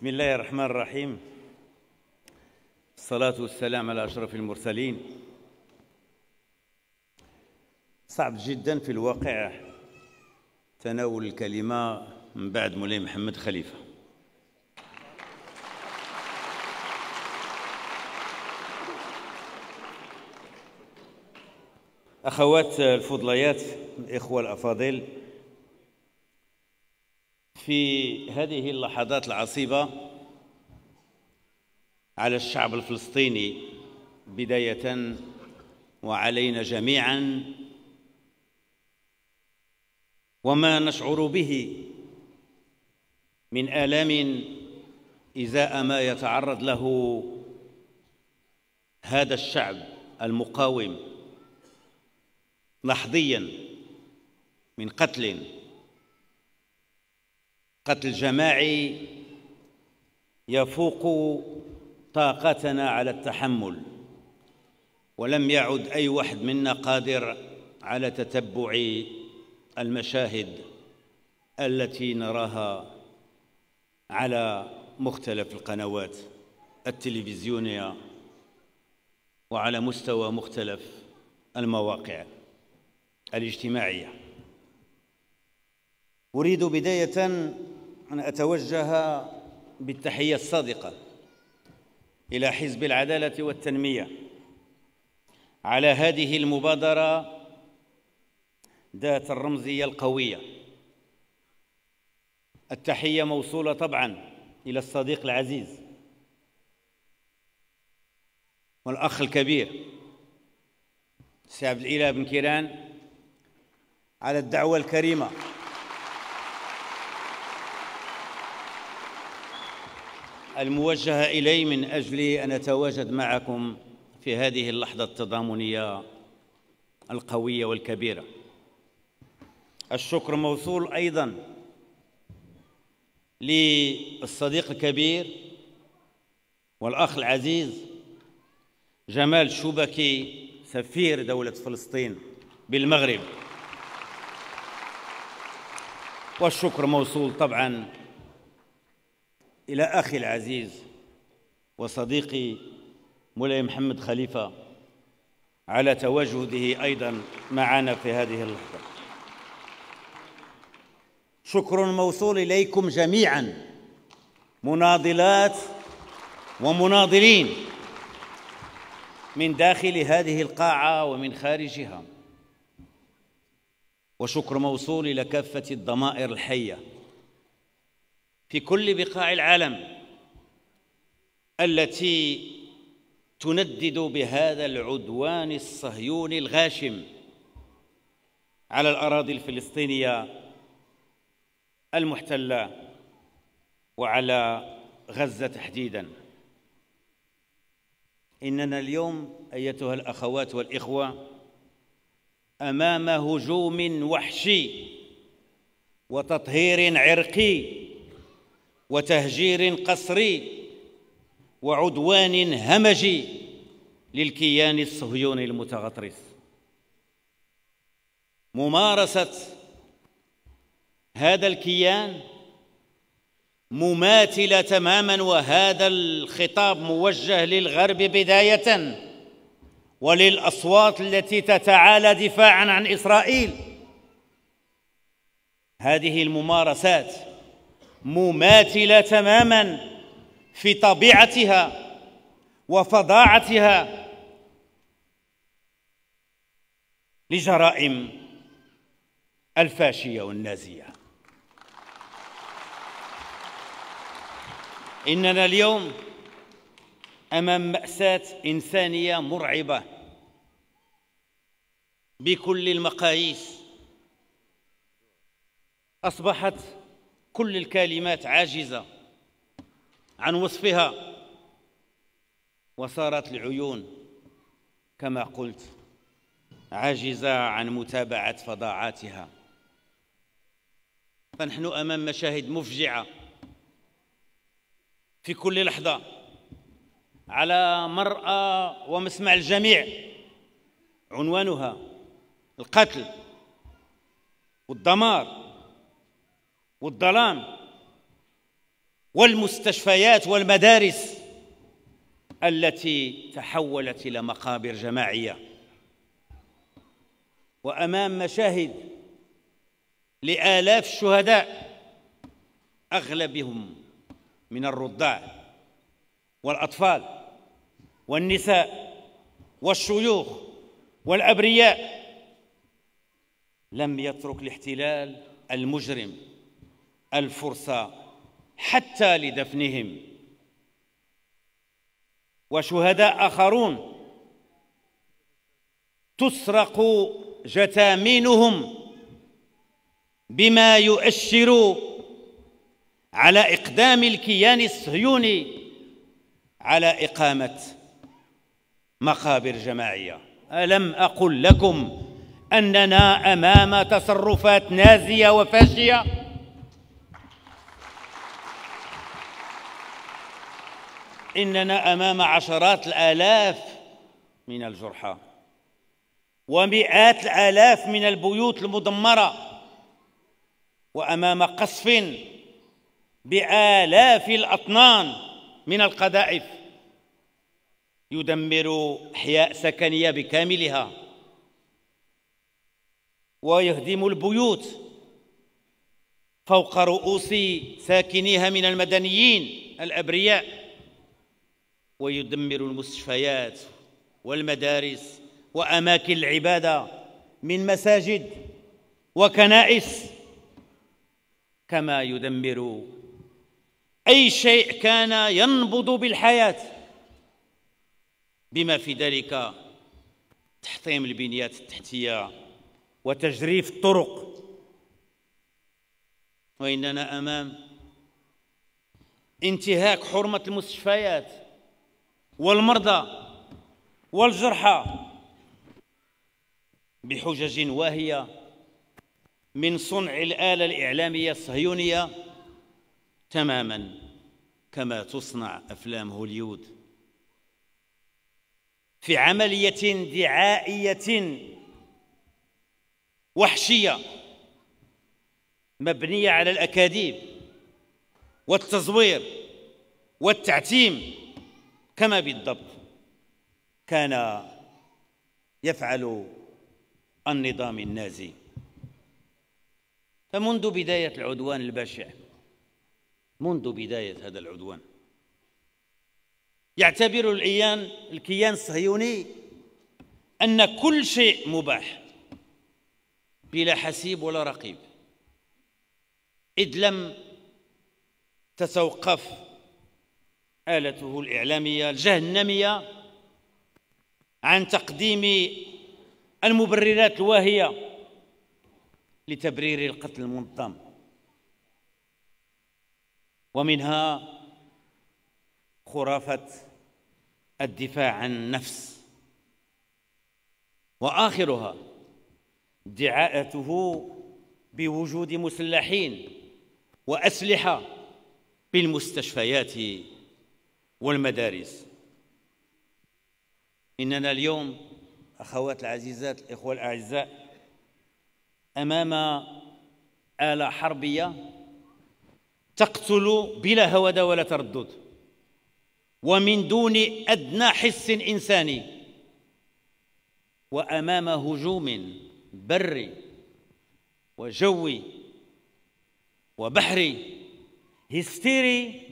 بسم الله الرحمن الرحيم الصلاة والسلام على أشرف المرسلين صعب جدا في الواقع تناول الكلمة من بعد مولاي محمد خليفة أخوات الفضليات الإخوة الأفاضل في هذه اللحظات العصيبة على الشعب الفلسطيني بداية وعلينا جميعا وما نشعر به من آلام إزاء ما يتعرض له هذا الشعب المقاوم لحظيا من قتل قتل جماعي يفوق طاقتنا على التحمل ولم يعد اي واحد منا قادر على تتبع المشاهد التي نراها على مختلف القنوات التلفزيونيه وعلى مستوى مختلف المواقع الاجتماعيه اريد بدايه أن أتوجه بالتحية الصادقة إلى حزب العدالة والتنمية على هذه المبادرة ذات الرمزية القوية التحية موصولة طبعا إلى الصديق العزيز والأخ الكبير سي عبد الإله بن كيران على الدعوة الكريمة الموجهة إلي من أجل أن أتواجد معكم في هذه اللحظة التضامنية القوية والكبيرة الشكر موصول أيضا للصديق الكبير والأخ العزيز جمال شوبكي سفير دولة فلسطين بالمغرب والشكر موصول طبعاً إلى أخي العزيز وصديقي مولاي محمد خليفة على تواجده أيضا معنا في هذه اللحظة شكر موصول إليكم جميعا مناضلات ومناضلين من داخل هذه القاعة ومن خارجها وشكر موصول إلى كافة الضمائر الحية في كل بقاع العالم التي تندد بهذا العدوان الصهيوني الغاشم على الاراضي الفلسطينيه المحتله وعلى غزه تحديدا اننا اليوم ايتها الاخوات والاخوه امام هجوم وحشي وتطهير عرقي وتهجير قسري وعدوان همجي للكيان الصهيوني المتغطرس ممارسه هذا الكيان مماثله تماما وهذا الخطاب موجه للغرب بدايه وللاصوات التي تتعالى دفاعا عن اسرائيل هذه الممارسات مماثله تماما في طبيعتها وفظاعتها لجرائم الفاشيه والنازيه اننا اليوم امام ماساه انسانيه مرعبه بكل المقاييس اصبحت كل الكلمات عاجزه عن وصفها وصارت العيون كما قلت عاجزه عن متابعه فظاعاتها فنحن امام مشاهد مفجعه في كل لحظه على مرأى ومسمع الجميع عنوانها القتل والدمار والظلام والمستشفيات والمدارس التي تحولت الى مقابر جماعيه وامام مشاهد لالاف الشهداء اغلبهم من الرضاع والاطفال والنساء والشيوخ والابرياء لم يترك الاحتلال المجرم الفرصة حتى لدفنهم وشهداء آخرون تسرق جتامينهم بما يؤشر على إقدام الكيان الصهيوني على إقامة مقابر جماعية ألم أقل لكم أننا أمام تصرفات نازية وفاشية اننا امام عشرات الالاف من الجرحى ومئات الالاف من البيوت المدمره وامام قصف بالاف الاطنان من القذائف يدمر احياء سكنيه بكاملها ويهدم البيوت فوق رؤوس ساكنيها من المدنيين الابرياء ويدمر المستشفيات والمدارس واماكن العباده من مساجد وكنائس كما يدمر اي شيء كان ينبض بالحياه بما في ذلك تحطيم البنيات التحتيه وتجريف الطرق واننا امام انتهاك حرمه المستشفيات والمرضى والجرحى بحجج واهيه من صنع الاله الاعلاميه الصهيونيه تماما كما تصنع افلام هوليود في عمليه دعائيه وحشيه مبنيه على الاكاذيب والتزوير والتعتيم كما بالضبط كان يفعل النظام النازي فمنذ بداية العدوان البشع منذ بداية هذا العدوان يعتبر العيان الكيان الصهيوني أن كل شيء مباح بلا حسيب ولا رقيب إذ لم تتوقف آلته الإعلامية الجهنمية عن تقديم المبررات الواهية لتبرير القتل المنظم ومنها خرافة الدفاع عن النفس وآخرها ادعاءته بوجود مسلحين وأسلحة بالمستشفيات والمدارس إننا اليوم أخوات العزيزات الإخوة الأعزاء أمام آلة حربية تقتل بلا هودة ولا تردد ومن دون أدنى حس إنساني وأمام هجوم بري وجوي وبحري هستيري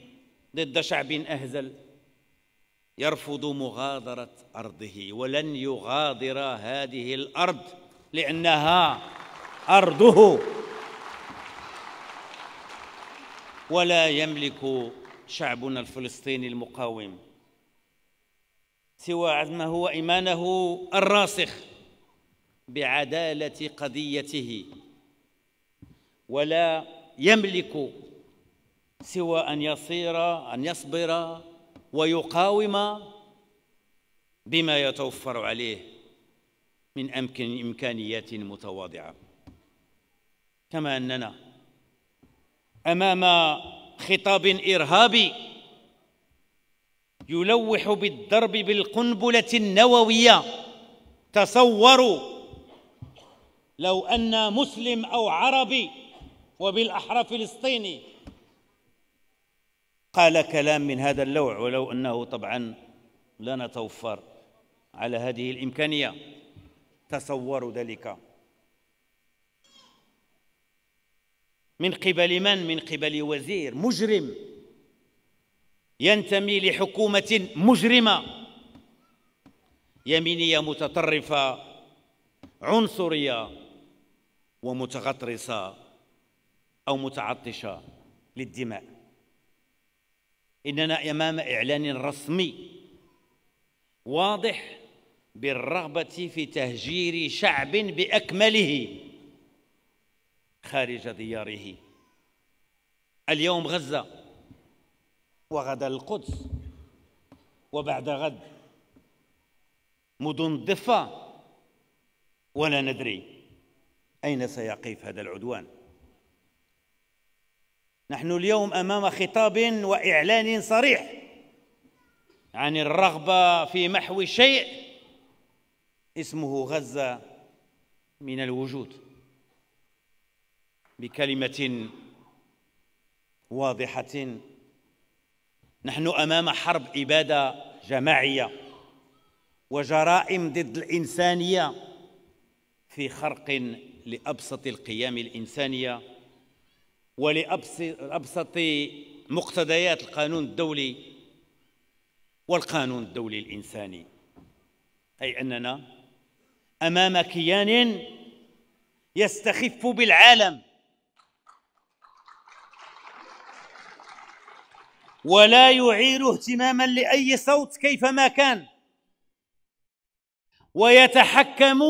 ضد شعب أهزل يرفض مغادرة أرضه ولن يغادر هذه الأرض لأنها أرضه ولا يملك شعبنا الفلسطيني المقاوم سوى عزمه وإيمانه الراسخ بعدالة قضيته ولا يملك سوى أن يصير أن يصبر ويقاوم بما يتوفر عليه من أمكن إمكانيات متواضعة كما أننا أمام خطاب إرهابي يلوح بالضرب بالقنبلة النووية تصوروا لو أن مسلم أو عربي وبالأحرى فلسطيني قال كلام من هذا اللوع ولو انه طبعا لا نتوفر على هذه الامكانيه تصوروا ذلك من قبل من من قبل وزير مجرم ينتمي لحكومه مجرمه يمينيه متطرفه عنصريه ومتغطرسه او متعطشه للدماء اننا امام اعلان رسمي واضح بالرغبه في تهجير شعب باكمله خارج دياره اليوم غزه وغدا القدس وبعد غد مدن الضفه ولا ندري اين سيقف هذا العدوان نحن اليوم امام خطاب واعلان صريح عن الرغبه في محو شيء اسمه غزه من الوجود بكلمه واضحه نحن امام حرب اباده جماعيه وجرائم ضد الانسانيه في خرق لابسط القيم الانسانيه ولأبسط مقتضيات القانون الدولي والقانون الدولي الإنساني أي أننا أمام كيان يستخف بالعالم ولا يعير اهتماما لأي صوت كيفما كان ويتحكم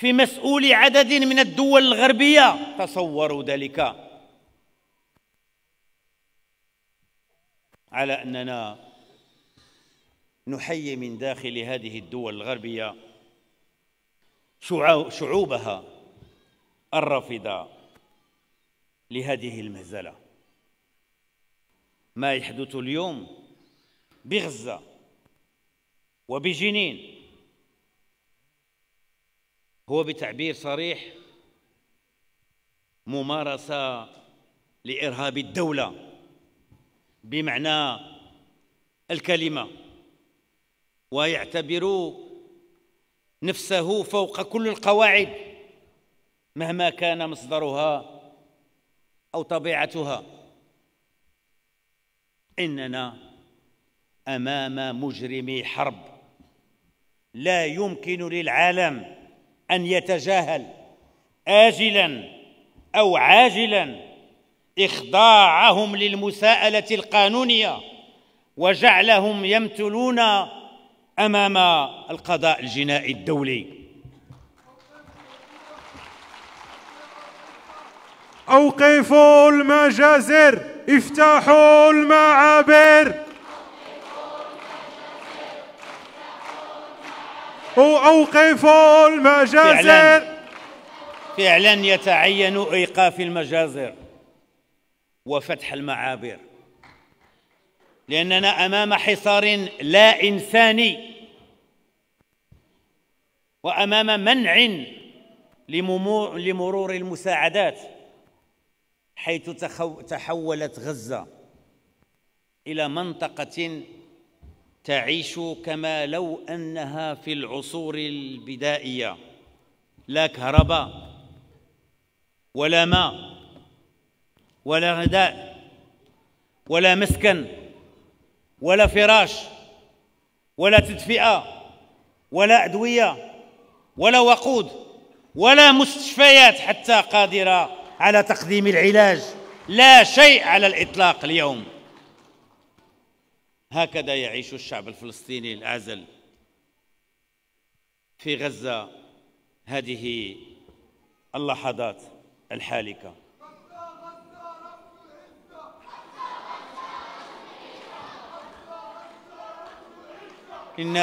في مسؤول عدد من الدول الغربية تصوروا ذلك على أننا نحيي من داخل هذه الدول الغربية شعوبها الرافضة لهذه المهزلة ما يحدث اليوم بغزة وبجنين هو بتعبير صريح ممارسه لارهاب الدوله بمعنى الكلمه ويعتبر نفسه فوق كل القواعد مهما كان مصدرها او طبيعتها اننا امام مجرمي حرب لا يمكن للعالم ان يتجاهل اجلا او عاجلا اخضاعهم للمساءله القانونيه وجعلهم يمتلون امام القضاء الجنائي الدولي اوقفوا المجازر افتحوا المعابر وأوقفوا المجازر فعلا, فعلا يتعين إيقاف المجازر وفتح المعابر لأننا أمام حصار لا إنساني وأمام منع لمرور المساعدات حيث تحولت غزة إلى منطقة تعيش كما لو انها في العصور البدائيه لا كهرباء ولا ماء ولا غذاء ولا مسكن ولا فراش ولا تدفئه ولا ادويه ولا وقود ولا مستشفيات حتى قادره على تقديم العلاج لا شيء على الاطلاق اليوم هكذا يعيش الشعب الفلسطيني الآزل في غزة هذه اللحظات الحالكة إن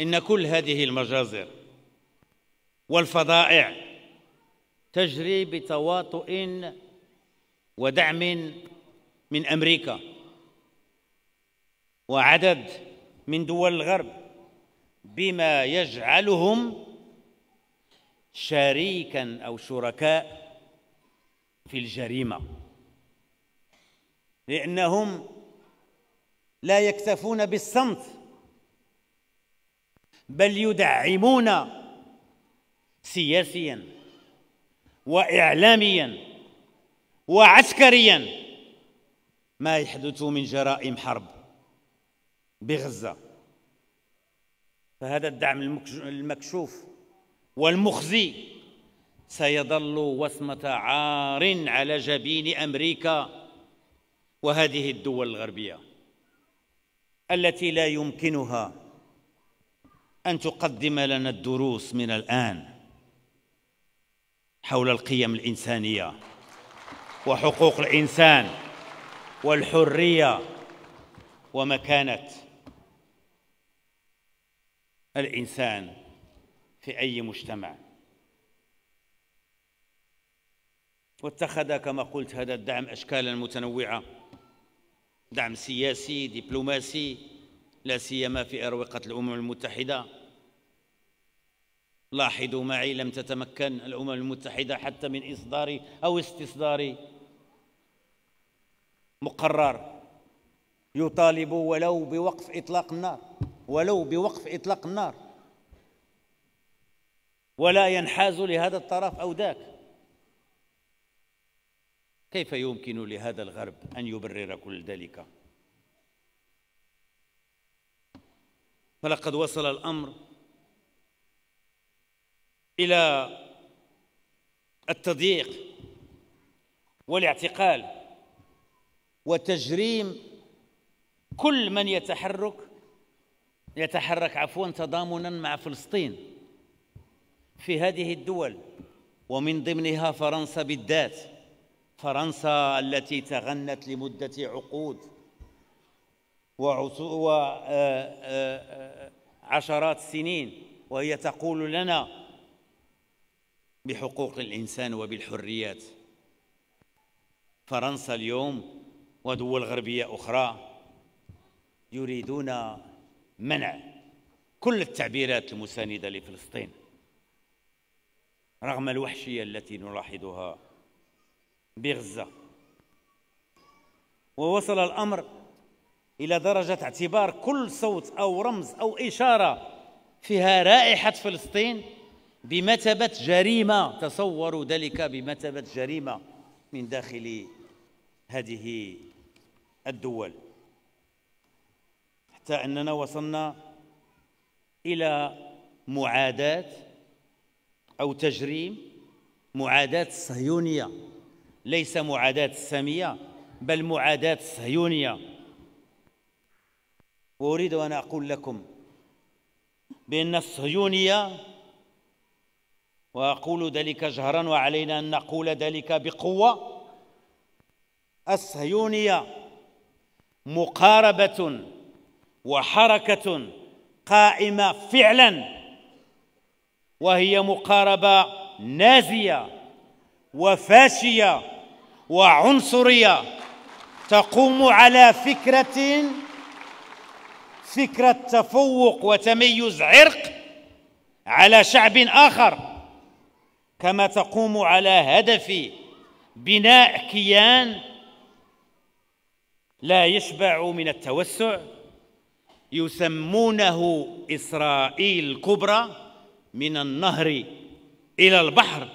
إن كل هذه المجازر والفظائع تجري بتواطؤ ودعم من امريكا وعدد من دول الغرب بما يجعلهم شريكا او شركاء في الجريمه لانهم لا يكتفون بالصمت بل يدعمون سياسيا واعلاميا وعسكريا ما يحدث من جرائم حرب بغزة فهذا الدعم المكشوف والمخزي سيظل وصمة عار على جبين أمريكا وهذه الدول الغربية التي لا يمكنها أن تقدم لنا الدروس من الآن حول القيم الإنسانية وحقوق الإنسان والحريه ومكانه الانسان في اي مجتمع واتخذ كما قلت هذا الدعم اشكالا متنوعه دعم سياسي دبلوماسي لا سيما في اروقه الامم المتحده لاحظوا معي لم تتمكن الامم المتحده حتى من اصدار او استصدار مقرر يطالب ولو بوقف إطلاق النار ولو بوقف إطلاق النار ولا ينحاز لهذا الطرف أو ذاك كيف يمكن لهذا الغرب أن يبرر كل ذلك فلقد وصل الأمر إلى التضييق والاعتقال وتجريم كل من يتحرك يتحرك عفوا تضامنا مع فلسطين في هذه الدول ومن ضمنها فرنسا بالذات فرنسا التي تغنت لمدة عقود وعشرات آه، آه، السنين وهي تقول لنا بحقوق الإنسان وبالحريات فرنسا اليوم ودول غربية أخرى يريدون منع كل التعبيرات المساندة لفلسطين رغم الوحشية التي نلاحظها بغزة ووصل الأمر إلى درجة اعتبار كل صوت أو رمز أو إشارة فيها رائحة فلسطين بمثابة جريمة تصوروا ذلك بمثابة جريمة من داخل هذه الدول حتى اننا وصلنا الى معاداه او تجريم معاداه الصهيونيه ليس معاداه الساميه بل معاداه الصهيونيه واريد ان اقول لكم بان الصهيونيه واقول ذلك جهرا وعلينا ان نقول ذلك بقوه الصهيونيه مقاربة وحركة قائمة فعلا وهي مقاربة نازية وفاشية وعنصرية تقوم على فكرة فكرة تفوق وتميز عرق على شعب آخر كما تقوم على هدف بناء كيان لا يشبع من التوسع يسمونه إسرائيل الكبرى من النهر إلى البحر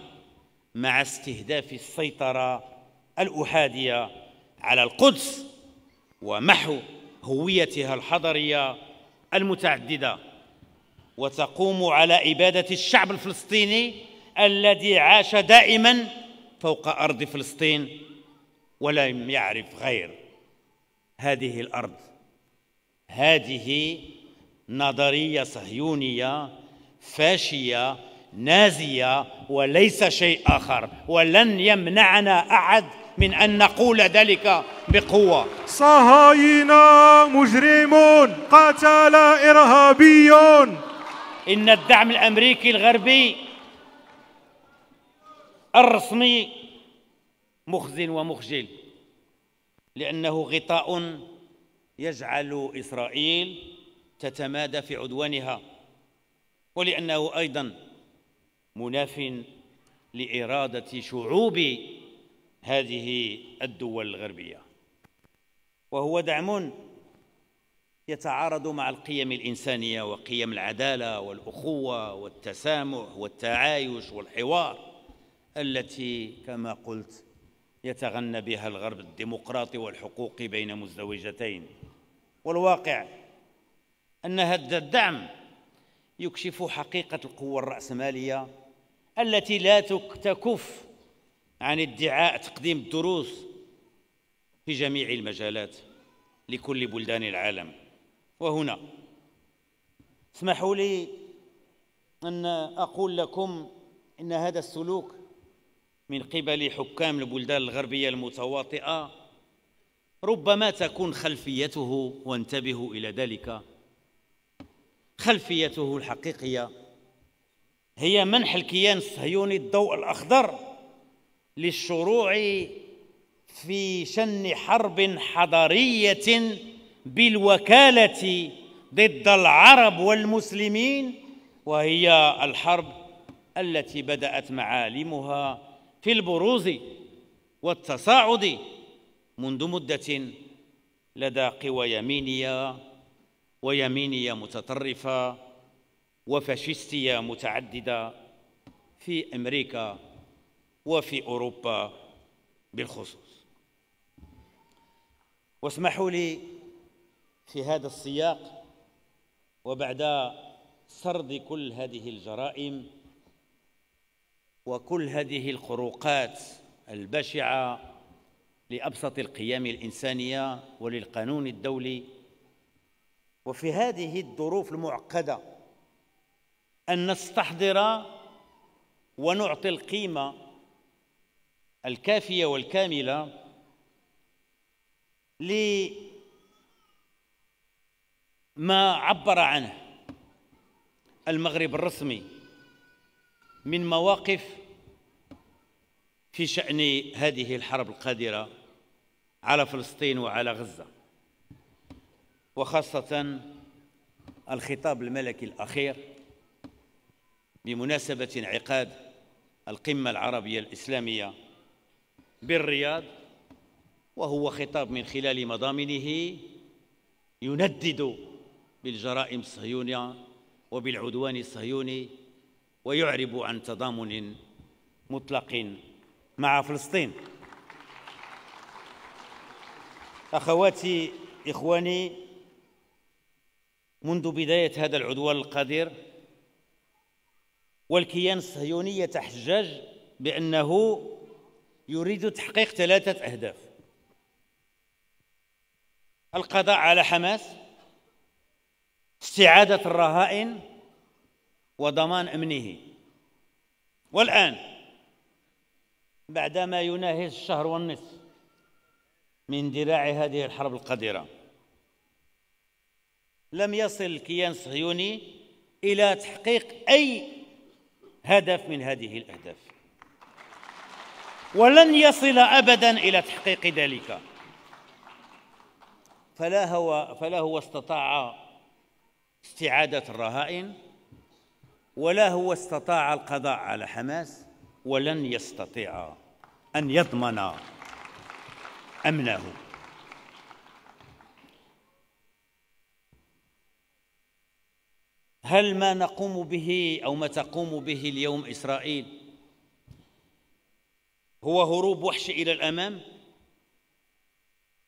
مع استهداف السيطرة الأحادية على القدس ومحو هويتها الحضرية المتعددة وتقوم على إبادة الشعب الفلسطيني الذي عاش دائما فوق أرض فلسطين ولم يعرف غير هذه الارض هذه نظريه صهيونيه فاشيه نازيه وليس شيء اخر ولن يمنعنا احد من ان نقول ذلك بقوه صهاينه مجرمون قتل ارهابيون ان الدعم الامريكي الغربي الرسمي مخزن ومخجل لأنه غطاء يجعل إسرائيل تتمادى في عدوانها ولأنه أيضا مناف لإرادة شعوب هذه الدول الغربية وهو دعم يتعارض مع القيم الإنسانية وقيم العدالة والأخوة والتسامح والتعايش والحوار التي كما قلت يتغنى بها الغرب الديمقراطي والحقوقي بين مزدوجتين والواقع ان هذا الدعم يكشف حقيقه القوه الراسماليه التي لا تكف عن ادعاء تقديم الدروس في جميع المجالات لكل بلدان العالم وهنا اسمحوا لي ان اقول لكم ان هذا السلوك من قبل حكام البلدان الغربية المتواطئة ربما تكون خلفيته وانتبهوا إلى ذلك خلفيته الحقيقية هي منح الكيان الصهيوني الضوء الأخضر للشروع في شن حرب حضارية بالوكالة ضد العرب والمسلمين وهي الحرب التي بدأت معالمها في البروز والتصاعد منذ مدة لدى قوى يمينية ويمينية متطرفة وفاشستية متعددة في أمريكا وفي أوروبا بالخصوص واسمحوا لي في هذا السياق وبعد سرد كل هذه الجرائم وكل هذه الخروقات البشعه لابسط القيم الانسانيه وللقانون الدولي وفي هذه الظروف المعقده ان نستحضر ونعطي القيمه الكافيه والكامله لما عبر عنه المغرب الرسمي من مواقف في شأن هذه الحرب القادرة على فلسطين وعلى غزة وخاصة الخطاب الملكي الأخير بمناسبة انعقاد القمة العربية الإسلامية بالرياض وهو خطاب من خلال مضامنه يندد بالجرائم الصهيونية وبالعدوان الصهيوني ويعرب عن تضامن مطلق مع فلسطين اخواتي اخواني منذ بدايه هذا العدوان القذر والكيان الصهيوني يتحجج بانه يريد تحقيق ثلاثه اهداف القضاء على حماس استعاده الرهائن وضمان امنه والان بعدما يناهز الشهر والنصف من ذراع هذه الحرب القذره لم يصل الكيان الصهيوني الى تحقيق اي هدف من هذه الاهداف ولن يصل ابدا الى تحقيق ذلك فلا هو فلا هو استطاع استعاده الرهائن ولا هو استطاع القضاء على حماس ولن يستطيع ان يضمن امنه هل ما نقوم به او ما تقوم به اليوم اسرائيل هو هروب وحش الى الامام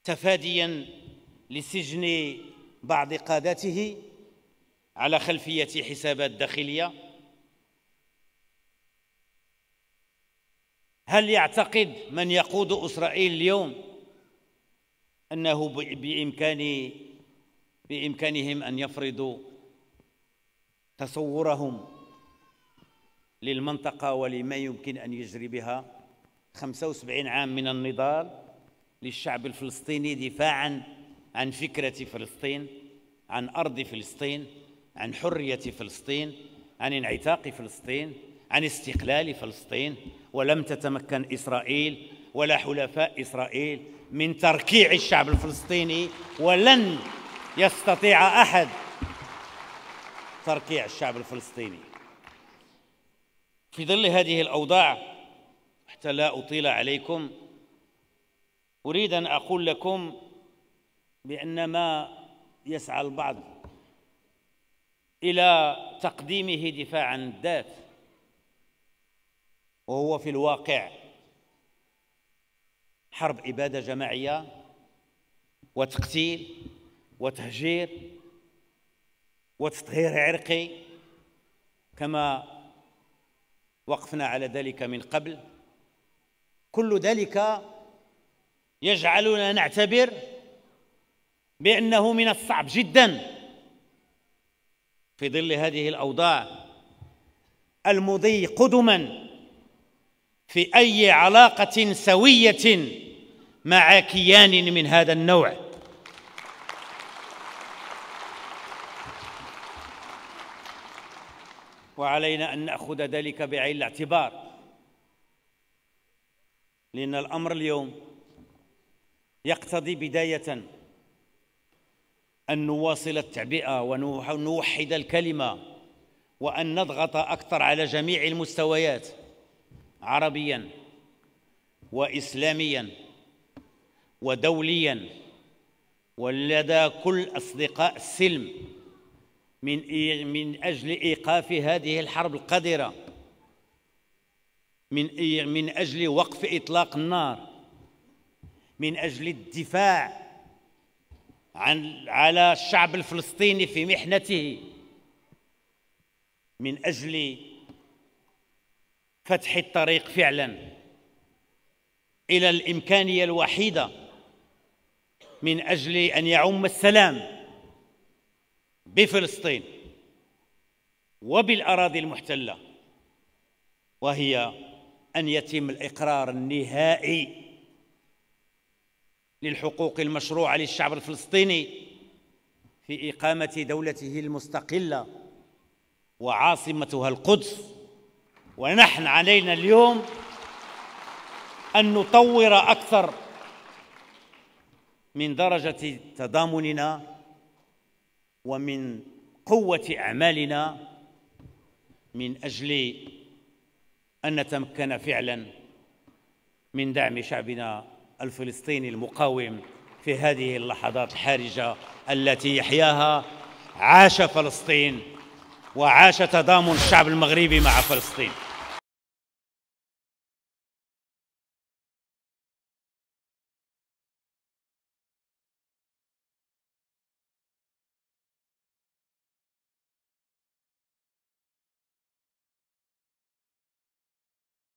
تفاديا لسجن بعض قادته على خلفية حسابات داخلية هل يعتقد من يقود إسرائيل اليوم أنه بإمكان بإمكانهم أن يفرضوا تصورهم للمنطقة ولما يمكن أن يجري بها 75 عام من النضال للشعب الفلسطيني دفاعاً عن فكرة فلسطين عن أرض فلسطين عن حرية فلسطين عن انعتاق فلسطين عن استقلال فلسطين ولم تتمكن إسرائيل ولا حلفاء إسرائيل من تركيع الشعب الفلسطيني ولن يستطيع أحد تركيع الشعب الفلسطيني في ظل هذه الأوضاع حتى لا أطيل عليكم أريد أن أقول لكم بأن ما يسعى البعض إلى تقديمه دفاع عن الذات وهو في الواقع حرب إبادة جماعية وتقتيل وتهجير وتطهير عرقي كما وقفنا على ذلك من قبل كل ذلك يجعلنا نعتبر بأنه من الصعب جداً في ظل هذه الاوضاع المضي قدما في اي علاقه سويه مع كيان من هذا النوع وعلينا ان ناخذ ذلك بعين الاعتبار لان الامر اليوم يقتضي بدايه أن نواصل التعبئة ونوحد الكلمة وأن نضغط أكثر على جميع المستويات عربيا وإسلاميا ودوليا ولدى كل أصدقاء السلم من من أجل إيقاف هذه الحرب القذرة من من أجل وقف إطلاق النار من أجل الدفاع عن على الشعب الفلسطيني في محنته من اجل فتح الطريق فعلا الى الامكانيه الوحيده من اجل ان يعم السلام بفلسطين وبالاراضي المحتله وهي ان يتم الاقرار النهائي للحقوق المشروعه للشعب الفلسطيني في اقامه دولته المستقله وعاصمتها القدس ونحن علينا اليوم ان نطور اكثر من درجه تضامننا ومن قوه اعمالنا من اجل ان نتمكن فعلا من دعم شعبنا الفلسطيني المقاوم في هذه اللحظات الحرجة التي يحياها عاش فلسطين وعاش تضامن الشعب المغربي مع فلسطين